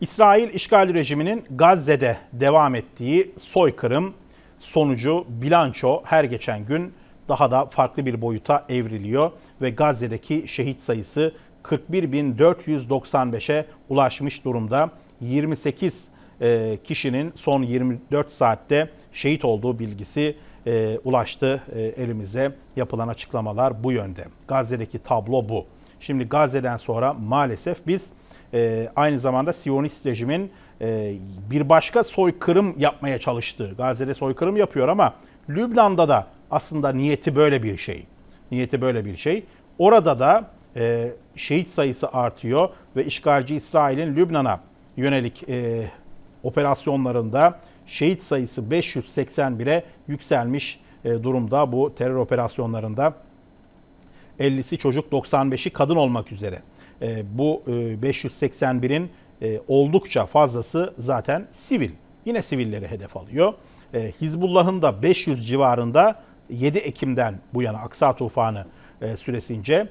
İsrail işgal rejiminin Gazze'de devam ettiği soykırım sonucu bilanço her geçen gün daha da farklı bir boyuta evriliyor ve Gazze'deki şehit sayısı 41.495'e ulaşmış durumda. 28 e, kişinin son 24 saatte şehit olduğu bilgisi e, ulaştı e, elimize. Yapılan açıklamalar bu yönde. Gazze'deki tablo bu. Şimdi Gazze'den sonra maalesef biz e, aynı zamanda Siyonist rejimin e, bir başka soykırım yapmaya çalıştığı, Gazze'de soykırım yapıyor ama Lübnan'da da aslında niyeti böyle bir şey. Niyeti böyle bir şey. Orada da e, şehit sayısı artıyor ve işgalci İsrail'in Lübnan'a yönelik e, operasyonlarında şehit sayısı 581'e yükselmiş e, durumda bu terör operasyonlarında. 50'si çocuk 95'i kadın olmak üzere. E, bu 581'in e, e, oldukça fazlası zaten sivil. Yine sivilleri hedef alıyor. Hizbullah'ın da 500 civarında 7 Ekim'den bu yana Aksa tufanı süresince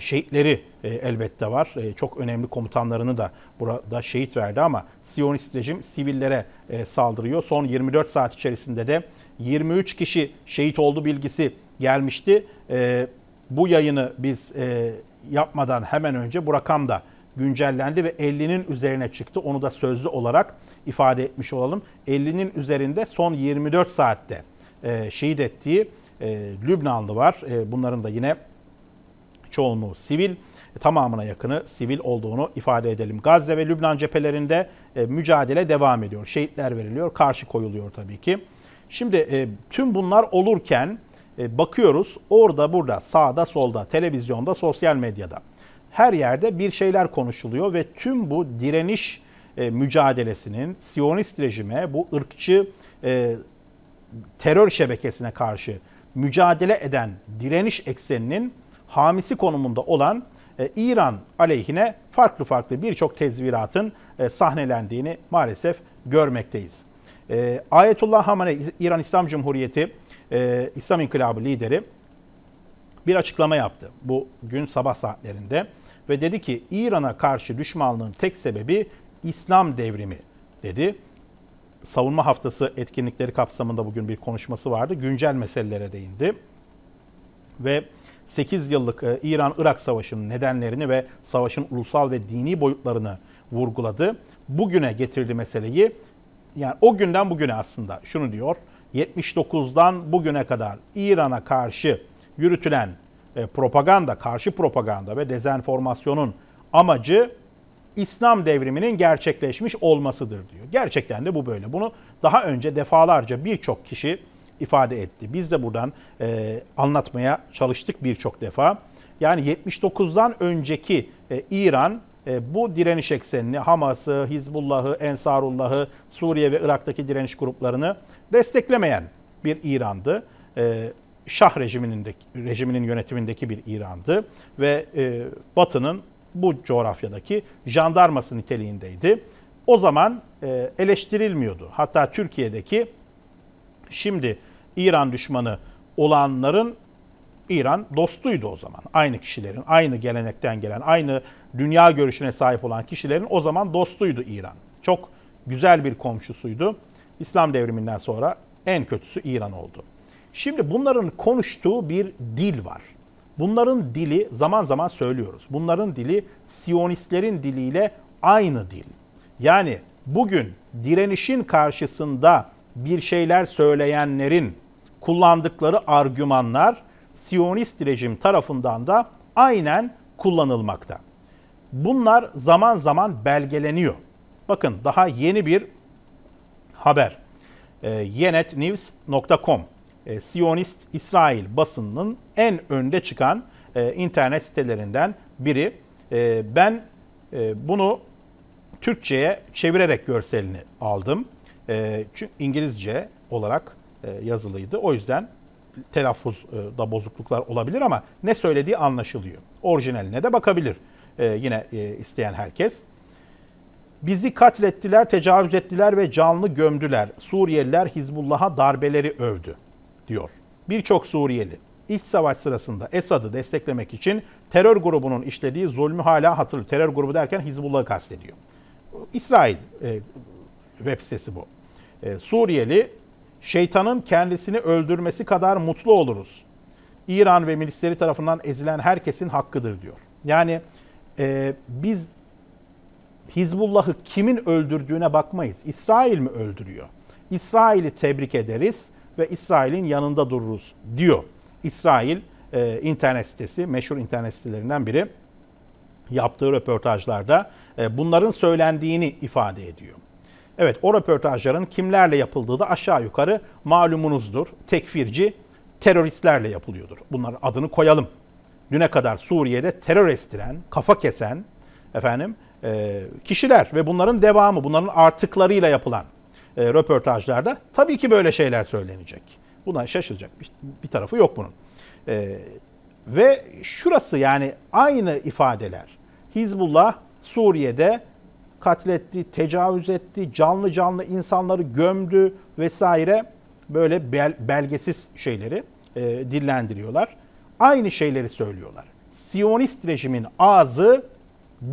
şehitleri elbette var. Çok önemli komutanlarını da burada şehit verdi ama Siyonist rejim sivillere saldırıyor. Son 24 saat içerisinde de 23 kişi şehit oldu bilgisi gelmişti. Bu yayını biz yapmadan hemen önce bu rakam da güncellendi ve 50'nin üzerine çıktı. Onu da sözlü olarak ifade etmiş olalım. 50'nin üzerinde son 24 saatte e, şehit ettiği e, Lübnanlı var. E, bunların da yine çoğunluğu sivil tamamına yakını sivil olduğunu ifade edelim. Gazze ve Lübnan cephelerinde mücadele devam ediyor. Şehitler veriliyor, karşı koyuluyor tabii ki. Şimdi tüm bunlar olurken e, bakıyoruz orada burada sağda solda televizyonda sosyal medyada her yerde bir şeyler konuşuluyor ve tüm bu direniş e, mücadelesinin Siyonist rejime bu ırkçı e, terör şebekesine karşı mücadele eden direniş ekseninin hamisi konumunda olan İran aleyhine farklı farklı birçok tezviratın sahnelendiğini maalesef görmekteyiz. E, Ayetullah Hamane, İran İslam Cumhuriyeti e, İslam İnkılabı lideri bir açıklama yaptı bu gün sabah saatlerinde ve dedi ki İran'a karşı düşmanlığın tek sebebi İslam devrimi dedi. Savunma haftası etkinlikleri kapsamında bugün bir konuşması vardı. Güncel meselelere değindi. Ve 8 yıllık e, İran-Irak Savaşı'nın nedenlerini ve savaşın ulusal ve dini boyutlarını vurguladı. Bugüne getirdi meseleyi yani o günden bugüne aslında şunu diyor. 79'dan bugüne kadar İran'a karşı yürütülen e, propaganda, karşı propaganda ve dezenformasyonun amacı İslam devriminin gerçekleşmiş olmasıdır diyor. Gerçekten de bu böyle. Bunu daha önce defalarca birçok kişi ifade etti. Biz de buradan e, anlatmaya çalıştık birçok defa. Yani 79'dan önceki e, İran e, bu direniş eksenini Hamas'ı, Hizbullah'ı, Ensarullah'ı, Suriye ve Irak'taki direniş gruplarını desteklemeyen bir İran'dı. E, Şah rejiminin, rejiminin yönetimindeki bir İran'dı ve e, Batı'nın bu coğrafyadaki jandarması niteliğindeydi. O zaman eleştirilmiyordu. Hatta Türkiye'deki şimdi İran düşmanı olanların İran dostuydu o zaman. Aynı kişilerin, aynı gelenekten gelen, aynı dünya görüşüne sahip olan kişilerin o zaman dostuydu İran. Çok güzel bir komşusuydu. İslam devriminden sonra en kötüsü İran oldu. Şimdi bunların konuştuğu bir dil var. Bunların dili zaman zaman söylüyoruz. Bunların dili Siyonistlerin diliyle aynı dil. Yani bugün direnişin karşısında bir şeyler söyleyenlerin kullandıkları argümanlar Siyonist rejim tarafından da aynen kullanılmakta. Bunlar zaman zaman belgeleniyor. Bakın daha yeni bir haber. E, ee, yenetnews.com e, ee, Siyonist İsrail basınının en önde çıkan e, internet sitelerinden biri. E, ben e, bunu Türkçe'ye çevirerek görselini aldım. E, çünkü İngilizce olarak e, yazılıydı. O yüzden telaffuzda e, bozukluklar olabilir ama ne söylediği anlaşılıyor. Orijinaline de bakabilir. Ee, yine e, isteyen herkes. Bizi katlettiler, tecavüz ettiler ve canlı gömdüler. Suriyeliler Hizbullah'a darbeleri övdü diyor. Birçok Suriyeli iç savaş sırasında Esad'ı desteklemek için terör grubunun işlediği zulmü hala hatırlıyor. Terör grubu derken Hizbullah'ı kastediyor. İsrail e, web sitesi bu. E, Suriyeli şeytanın kendisini öldürmesi kadar mutlu oluruz. İran ve milisleri tarafından ezilen herkesin hakkıdır diyor. Yani e, biz Hizbullah'ı kimin öldürdüğüne bakmayız. İsrail mi öldürüyor? İsrail'i tebrik ederiz ve İsrail'in yanında dururuz diyor. İsrail e, internet sitesi, meşhur internet sitelerinden biri yaptığı röportajlarda e, bunların söylendiğini ifade ediyor. Evet o röportajların kimlerle yapıldığı da aşağı yukarı malumunuzdur. Tekfirci teröristlerle yapılıyordur. Bunların adını koyalım düne kadar Suriye'de terör estiren, kafa kesen efendim e, kişiler ve bunların devamı, bunların artıklarıyla yapılan e, röportajlarda tabii ki böyle şeyler söylenecek. Buna şaşılacak bir, bir tarafı yok bunun. E, ve şurası yani aynı ifadeler. Hizbullah Suriye'de katletti, tecavüz etti, canlı canlı insanları gömdü vesaire böyle bel, belgesiz şeyleri e, dillendiriyorlar aynı şeyleri söylüyorlar. Siyonist rejimin ağzı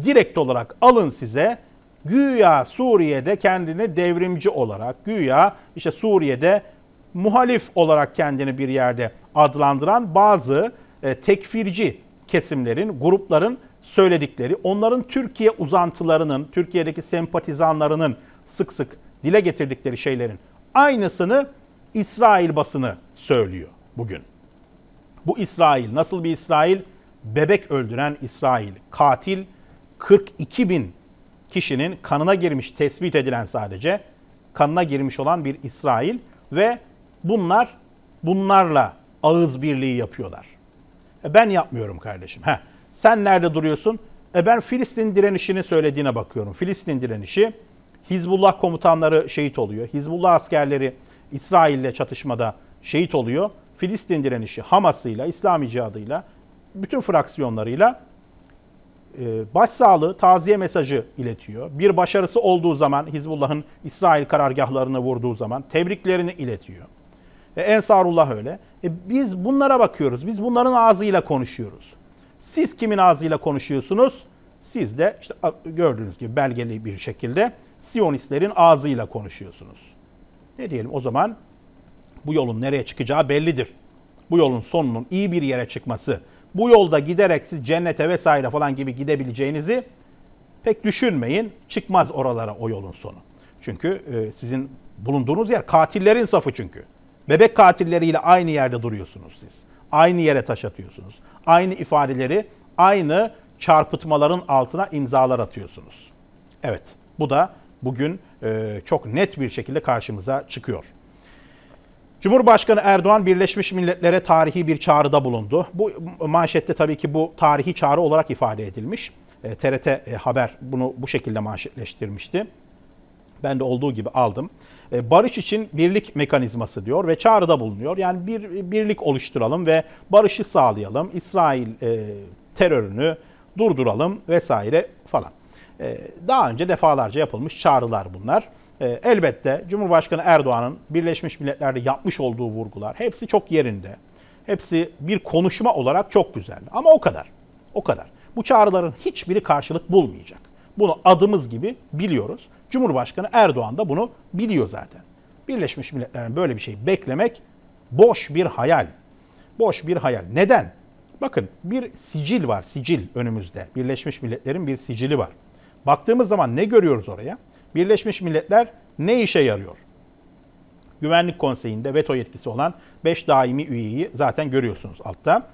direkt olarak alın size güya Suriye'de kendini devrimci olarak, güya işte Suriye'de muhalif olarak kendini bir yerde adlandıran bazı e, tekfirci kesimlerin, grupların söyledikleri, onların Türkiye uzantılarının, Türkiye'deki sempatizanlarının sık sık dile getirdikleri şeylerin aynısını İsrail basını söylüyor bugün. Bu İsrail nasıl bir İsrail? Bebek öldüren İsrail. Katil 42 bin kişinin kanına girmiş, tespit edilen sadece kanına girmiş olan bir İsrail ve bunlar bunlarla ağız birliği yapıyorlar. E ben yapmıyorum kardeşim. Heh, sen nerede duruyorsun? E ben Filistin direnişini söylediğine bakıyorum. Filistin direnişi Hizbullah komutanları şehit oluyor. Hizbullah askerleri İsrail'le çatışmada şehit oluyor. Filistin direnişi Hamas'ıyla, İslam cihadıyla, bütün fraksiyonlarıyla e, başsağlığı, taziye mesajı iletiyor. Bir başarısı olduğu zaman Hizbullah'ın İsrail karargahlarını vurduğu zaman tebriklerini iletiyor. E, Ensarullah öyle. E, biz bunlara bakıyoruz. Biz bunların ağzıyla konuşuyoruz. Siz kimin ağzıyla konuşuyorsunuz? Siz de işte gördüğünüz gibi belgeli bir şekilde Siyonistlerin ağzıyla konuşuyorsunuz. Ne diyelim o zaman bu yolun nereye çıkacağı bellidir. Bu yolun sonunun iyi bir yere çıkması, bu yolda giderek siz cennete vesaire falan gibi gidebileceğinizi pek düşünmeyin. Çıkmaz oralara o yolun sonu. Çünkü e, sizin bulunduğunuz yer katillerin safı çünkü. Bebek katilleriyle aynı yerde duruyorsunuz siz. Aynı yere taş atıyorsunuz. Aynı ifadeleri, aynı çarpıtmaların altına imzalar atıyorsunuz. Evet, bu da bugün e, çok net bir şekilde karşımıza çıkıyor. Cumhurbaşkanı Erdoğan Birleşmiş Milletler'e tarihi bir çağrıda bulundu. Bu manşette tabii ki bu tarihi çağrı olarak ifade edilmiş. E, TRT e, Haber bunu bu şekilde manşetleştirmişti. Ben de olduğu gibi aldım. E, barış için birlik mekanizması diyor ve çağrıda bulunuyor. Yani bir birlik oluşturalım ve barışı sağlayalım. İsrail e, terörünü durduralım vesaire falan. E, daha önce defalarca yapılmış çağrılar bunlar. Ee, elbette Cumhurbaşkanı Erdoğan'ın Birleşmiş Milletler'de yapmış olduğu vurgular hepsi çok yerinde. Hepsi bir konuşma olarak çok güzel. Ama o kadar. O kadar. Bu çağrıların hiçbiri karşılık bulmayacak. Bunu adımız gibi biliyoruz. Cumhurbaşkanı Erdoğan da bunu biliyor zaten. Birleşmiş Milletler'in böyle bir şey beklemek boş bir hayal. Boş bir hayal. Neden? Bakın bir sicil var, sicil önümüzde. Birleşmiş Milletler'in bir sicili var. Baktığımız zaman ne görüyoruz oraya? Birleşmiş Milletler ne işe yarıyor? Güvenlik Konseyi'nde veto yetkisi olan 5 daimi üyeyi zaten görüyorsunuz altta.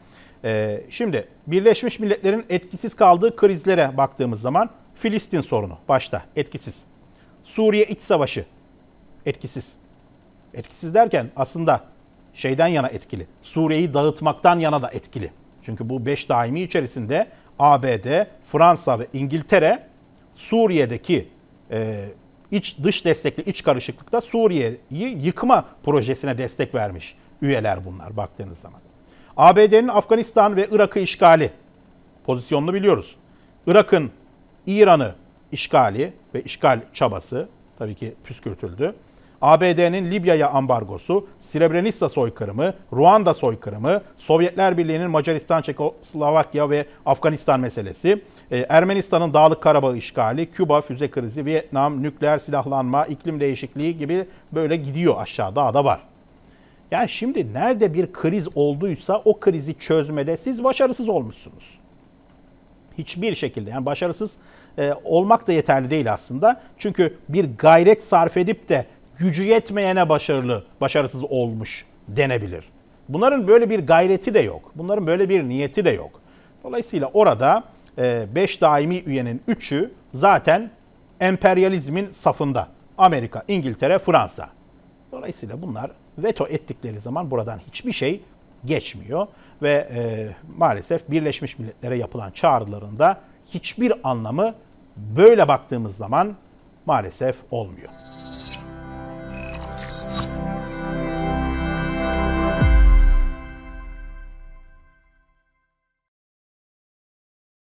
Ee, şimdi Birleşmiş Milletler'in etkisiz kaldığı krizlere baktığımız zaman Filistin sorunu başta etkisiz. Suriye iç savaşı etkisiz. Etkisiz derken aslında şeyden yana etkili. Suriye'yi dağıtmaktan yana da etkili. Çünkü bu 5 daimi içerisinde ABD, Fransa ve İngiltere Suriye'deki e, iç dış destekli iç karışıklıkta Suriye'yi yıkma projesine destek vermiş üyeler bunlar baktığınız zaman. ABD'nin Afganistan ve Irak'ı işgali pozisyonunu biliyoruz. Irak'ın İran'ı işgali ve işgal çabası tabii ki püskürtüldü. ABD'nin Libya'ya ambargosu, Srebrenica soykırımı, Ruanda soykırımı, Sovyetler Birliği'nin Macaristan, Çekoslovakya ve Afganistan meselesi, e, Ermenistan'ın Dağlık Karabağ işgali, Küba füze krizi, Vietnam, nükleer silahlanma, iklim değişikliği gibi böyle gidiyor aşağı dağda var. Yani şimdi nerede bir kriz olduysa o krizi çözmede siz başarısız olmuşsunuz. Hiçbir şekilde yani başarısız e, olmak da yeterli değil aslında. Çünkü bir gayret sarf edip de gücü yetmeyene başarılı, başarısız olmuş denebilir. Bunların böyle bir gayreti de yok. Bunların böyle bir niyeti de yok. Dolayısıyla orada 5 e, daimi üyenin 3'ü zaten emperyalizmin safında. Amerika, İngiltere, Fransa. Dolayısıyla bunlar veto ettikleri zaman buradan hiçbir şey geçmiyor ve e, maalesef Birleşmiş Milletler'e yapılan çağrılarında hiçbir anlamı böyle baktığımız zaman maalesef olmuyor.